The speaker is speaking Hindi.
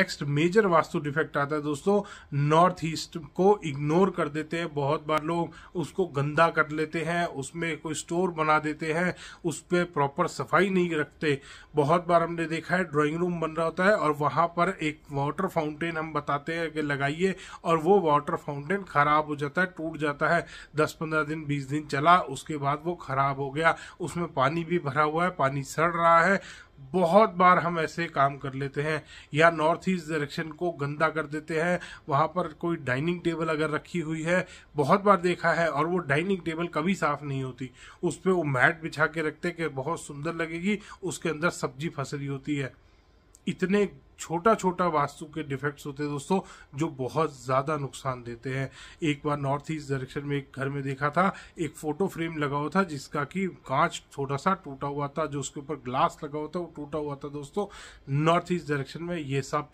नेक्स्ट मेजर वास्तु डिफेक्ट आता है दोस्तों नॉर्थ ईस्ट को इग्नोर कर देते हैं बहुत बार लोग उसको गंदा कर लेते हैं उसमें कोई स्टोर बना देते हैं उस पर प्रॉपर सफाई नहीं रखते बहुत बार हमने देखा है ड्राइंग रूम बन रहा होता है और वहां पर एक वाटर फाउंटेन हम बताते हैं कि लगाइए और वो वाटर फाउंटेन खराब हो जाता है टूट जाता है दस पंद्रह दिन बीस दिन चला उसके बाद वो खराब हो गया उसमें पानी भी भरा हुआ है पानी सड़ रहा है बहुत बार हम ऐसे काम कर लेते हैं या नॉर्थ ईस्ट डायरेक्शन को गंदा कर देते हैं वहाँ पर कोई डाइनिंग टेबल अगर रखी हुई है बहुत बार देखा है और वो डाइनिंग टेबल कभी साफ नहीं होती उस पर वो मैट बिछा के रखते कि बहुत सुंदर लगेगी उसके अंदर सब्जी फंस रही होती है इतने छोटा छोटा वास्तु के डिफेक्ट्स होते हैं दोस्तों जो बहुत ज़्यादा नुकसान देते हैं एक बार नॉर्थ ईस्ट डायरेक्शन में एक घर में देखा था एक फ़ोटो फ्रेम लगा हुआ था जिसका कि कांच थोड़ा सा टूटा हुआ था जो उसके ऊपर ग्लास लगा हुआ था वो टूटा हुआ था दोस्तों नॉर्थ ईस्ट डायरेक्शन में ये सब